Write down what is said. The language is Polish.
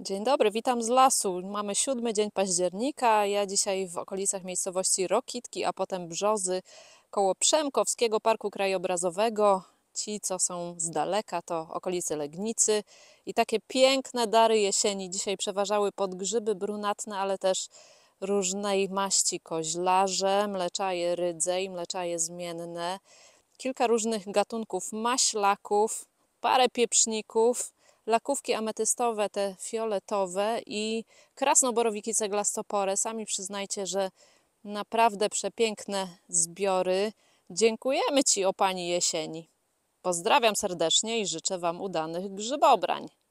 Dzień dobry, witam z lasu. Mamy siódmy dzień października. Ja dzisiaj w okolicach miejscowości Rokitki, a potem Brzozy, koło Przemkowskiego Parku Krajobrazowego. Ci, co są z daleka, to okolice Legnicy. I takie piękne dary jesieni dzisiaj przeważały podgrzyby brunatne, ale też różnej maści koźlarze, mleczaje rydze i mleczaje zmienne. Kilka różnych gatunków maślaków, parę pieprzników lakówki ametystowe, te fioletowe i krasnoborowiki ceglastopore. Sami przyznajcie, że naprawdę przepiękne zbiory. Dziękujemy Ci o Pani jesieni. Pozdrawiam serdecznie i życzę Wam udanych grzybobrań.